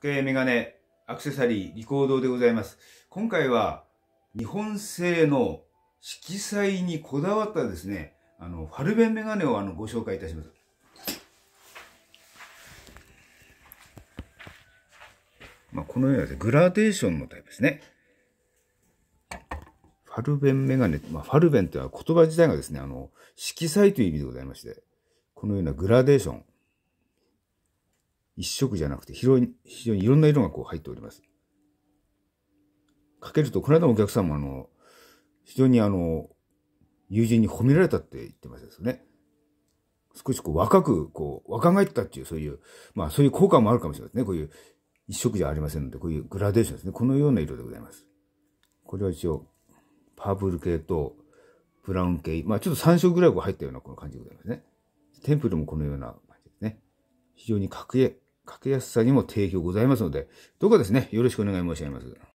系メガネ、アクセサリー、リコードでございます。今回は日本製の色彩にこだわったですね、あの、ファルベンメガネをあのご紹介いたします。まあ、このようなグラデーションのタイプですね。ファルベンメガネ、まあ、ファルベンというのは言葉自体がですね、あの、色彩という意味でございまして、このようなグラデーション、一色じゃなくて、広い、非常にいろんな色がこう入っております。かけると、この間のお客様の、非常にあの、友人に褒められたって言ってましたですね。少しこう若く、こう、若返ったっていう、そういう、まあそういう効果もあるかもしれませんね。こういう一色じゃありませんので、こういうグラデーションですね。このような色でございます。これは一応、パープル系とブラウン系、まあちょっと3色ぐらいこう入ったようなこの感じでございますね。テンプルもこのような感じですね。非常に格かけやすさにも提供ございますので、どうかですね、よろしくお願い申し上げます。